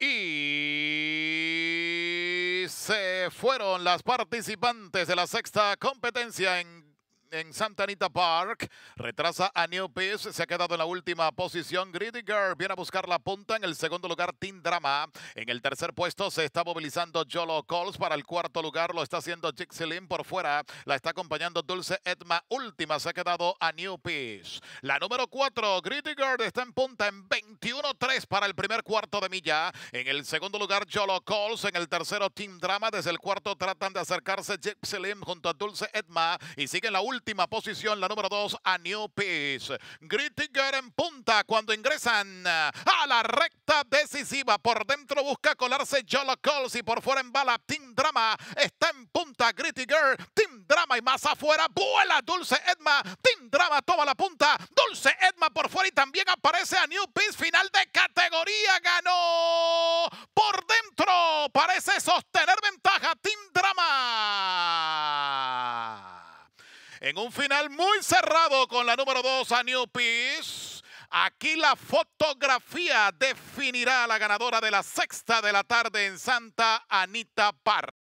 Y se fueron las participantes de la sexta competencia en en Santa Anita Park. Retrasa a New Peace. Se ha quedado en la última posición. Greedy Girl viene a buscar la punta. En el segundo lugar, Team Drama. En el tercer puesto se está movilizando Jolo Calls, Para el cuarto lugar lo está haciendo Lim por fuera. La está acompañando Dulce Edma. Última se ha quedado a New Peace. La número cuatro, Greedy Girl, está en punta en 21-3 para el primer cuarto de milla. En el segundo lugar, Jolo Calls, En el tercero, Team Drama. Desde el cuarto tratan de acercarse Lim junto a Dulce Edma. Y sigue la última última posición, la número 2, a New Peace. Girl en punta cuando ingresan ah, a la recta decisiva. Por dentro busca colarse Yolo Calls y por fuera en bala Team Drama. Está en punta Girl. Team Drama y más afuera vuela Dulce Edma. Team Drama toma la punta, Dulce Edma por fuera y también aparece a New Peace. Final de categoría, ganó por dentro. Parece sostener en un final muy cerrado con la número 2 a New Peace. Aquí la fotografía definirá a la ganadora de la sexta de la tarde en Santa Anita Park.